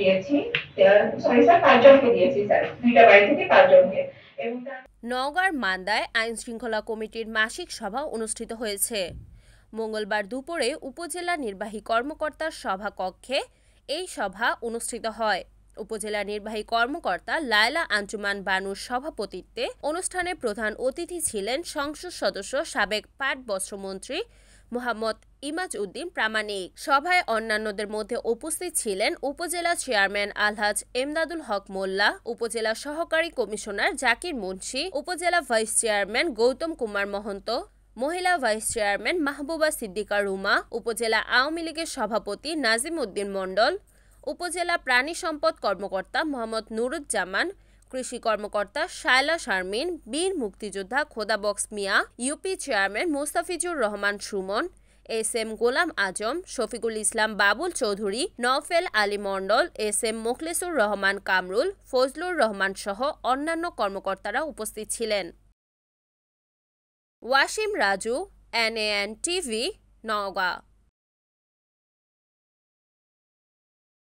দিয়েছি নওগাঁর মান্দায় আইন শৃঙ্খলা কমিটির মাসিক সভা অনুষ্ঠিত হয়েছে মঙ্গলবার দুপুরে উপজেলা নির্বাহী কর্মকর্তার সভা কক্ষে এই সভা অনুষ্ঠিত হয় উপজেলা নির্বাহী কর্মকর্তা লায়লা আঞ্জুমান বানুর সভাপতিত্বে অনুষ্ঠানে প্রধান অতিথি ছিলেন সংসদ সদস্য সাবেক পাট বস্ত্রমন্ত্রী মোহাম্মদ ইমাজ উদ্দিন প্রামাণিক সভায় অন্যান্যদের মধ্যে উপস্থিত ছিলেন উপজেলা চেয়ারম্যান আলহাজ এমদাদুল হক মোল্লা উপজেলা সহকারী commissioner Zakir Munshi upazila vice chairman Gautam Kumar Mohanta মহিলা ভাইস চেয়ারম্যান মাহবুবা সিদ্দিকা রুমা উপজেলা আওয়ামী লীগের সভাপতি নাজিম উদ্দিন মণ্ডল উপজেলা প্রাণী সম্পদ কর্মকর্তা মোহাম্মদ নুরুজ্জামান কৃষি কর্মকর্তা শায়লা শারমিন বীর মুক্তিযোদ্ধা Khodabox Mia UP chairman Mustafizur Rahman Sumon S M Golam Azam Shafiqul Islam Babul Chowdhury Naufel Ali Mondal S M Mokhlesur Rahman Kamrul Fazlur Rahman সহ অন্যান্য কর্মকর্তারা উপস্থিত ছিলেন Wasim Raju N A N TV Naogaon